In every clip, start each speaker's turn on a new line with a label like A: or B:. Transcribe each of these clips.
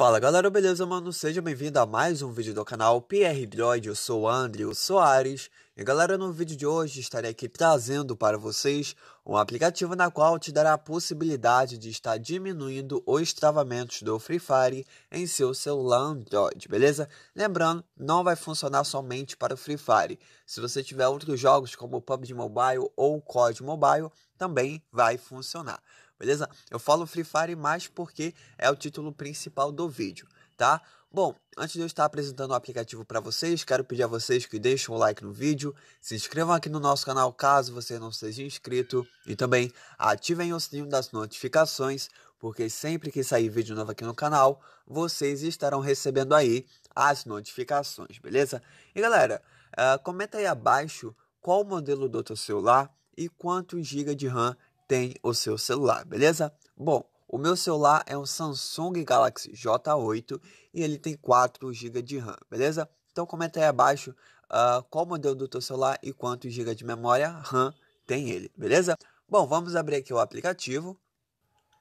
A: Fala galera, beleza mano? Seja bem-vindo a mais um vídeo do canal PR Droid, eu sou o Andrew Soares E galera, no vídeo de hoje estarei aqui trazendo para vocês um aplicativo na qual te dará a possibilidade de estar diminuindo os travamentos do Free Fire em seu celular Android, beleza? Lembrando, não vai funcionar somente para o Free Fire. Se você tiver outros jogos como PUBG Mobile ou COD Mobile, também vai funcionar beleza? Eu falo Free Fire mais porque é o título principal do vídeo, tá? Bom, antes de eu estar apresentando o aplicativo para vocês, quero pedir a vocês que deixem um like no vídeo, se inscrevam aqui no nosso canal caso você não seja inscrito e também ativem o sininho das notificações, porque sempre que sair vídeo novo aqui no canal, vocês estarão recebendo aí as notificações, beleza? E galera, uh, comenta aí abaixo qual o modelo do seu celular e quantos GB de RAM tem o seu celular, beleza? Bom, o meu celular é um Samsung Galaxy J8 e ele tem 4 GB de RAM, beleza? Então comenta aí abaixo uh, qual modelo do teu celular e quantos GB de memória RAM tem ele, beleza? Bom, vamos abrir aqui o aplicativo.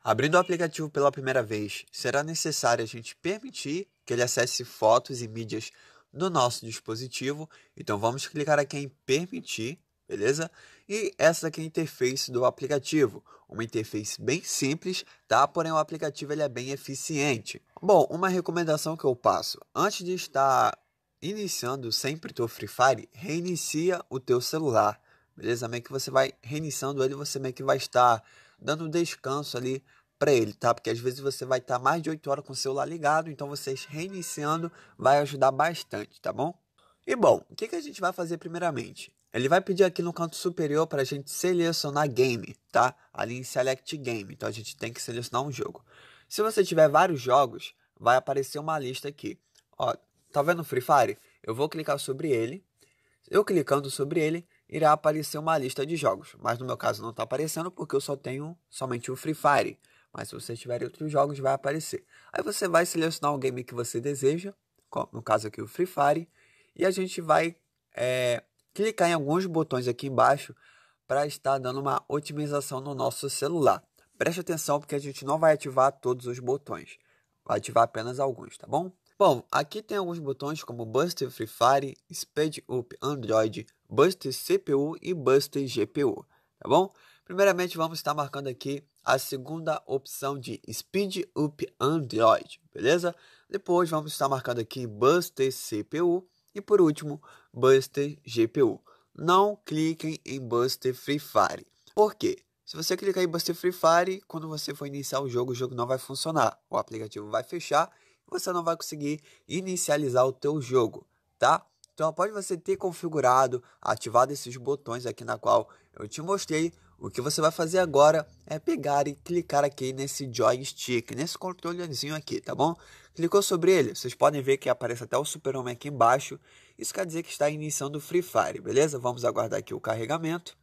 A: Abrindo o aplicativo pela primeira vez, será necessário a gente permitir que ele acesse fotos e mídias do nosso dispositivo. Então vamos clicar aqui em permitir beleza? E essa aqui é a interface do aplicativo, uma interface bem simples, tá? Porém o aplicativo ele é bem eficiente. Bom, uma recomendação que eu passo, antes de estar iniciando sempre o teu Free Fire, reinicia o teu celular, beleza? Meio que você vai reiniciando ele, você meio que vai estar dando descanso ali para ele, tá? Porque às vezes você vai estar mais de 8 horas com o celular ligado, então vocês reiniciando vai ajudar bastante, tá bom? E bom, o que, que a gente vai fazer primeiramente? Ele vai pedir aqui no canto superior para a gente selecionar game, tá? Ali em Select Game. Então a gente tem que selecionar um jogo. Se você tiver vários jogos, vai aparecer uma lista aqui. Ó, tá vendo o Free Fire? Eu vou clicar sobre ele. Eu clicando sobre ele, irá aparecer uma lista de jogos. Mas no meu caso não está aparecendo porque eu só tenho somente o Free Fire. Mas se você tiver outros jogos, vai aparecer. Aí você vai selecionar o game que você deseja, no caso aqui o Free Fire, e a gente vai é, clicar em alguns botões aqui embaixo para estar dando uma otimização no nosso celular. Preste atenção porque a gente não vai ativar todos os botões, vai ativar apenas alguns, tá bom? Bom, aqui tem alguns botões como Boost Free Fire, Speed Up Android, Boost CPU e Boost GPU, tá bom? Primeiramente vamos estar marcando aqui a segunda opção de Speed Up Android, beleza? Depois vamos estar marcando aqui Boost CPU e por último, Buster GPU. Não cliquem em Buster Free Fire. Por quê? Se você clicar em Buster Free Fire, quando você for iniciar o jogo, o jogo não vai funcionar. O aplicativo vai fechar e você não vai conseguir inicializar o teu jogo, tá? Então, após você ter configurado, ativado esses botões aqui na qual eu te mostrei, o que você vai fazer agora é pegar e clicar aqui nesse joystick, nesse controlezinho aqui, tá bom? Clicou sobre ele, vocês podem ver que aparece até o super-homem aqui embaixo. Isso quer dizer que está iniciando o Free Fire, beleza? Vamos aguardar aqui o carregamento.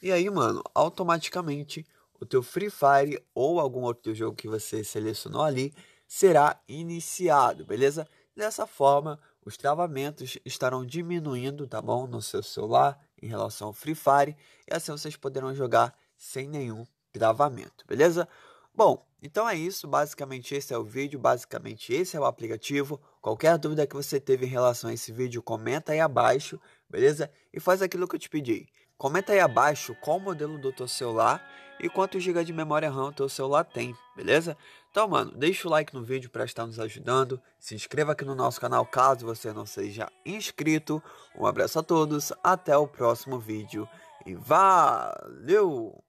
A: E aí, mano, automaticamente o teu Free Fire ou algum outro jogo que você selecionou ali será iniciado, beleza? Dessa forma, os travamentos estarão diminuindo, tá bom? No seu celular, em relação ao Free Fire, e assim vocês poderão jogar sem nenhum travamento, beleza? Bom, então é isso, basicamente esse é o vídeo, basicamente esse é o aplicativo. Qualquer dúvida que você teve em relação a esse vídeo, comenta aí abaixo, beleza? E faz aquilo que eu te pedi. Comenta aí abaixo qual modelo do teu celular e quantos GB de memória RAM o teu celular tem, beleza? Então, mano, deixa o like no vídeo para estar nos ajudando. Se inscreva aqui no nosso canal caso você não seja inscrito. Um abraço a todos, até o próximo vídeo e valeu!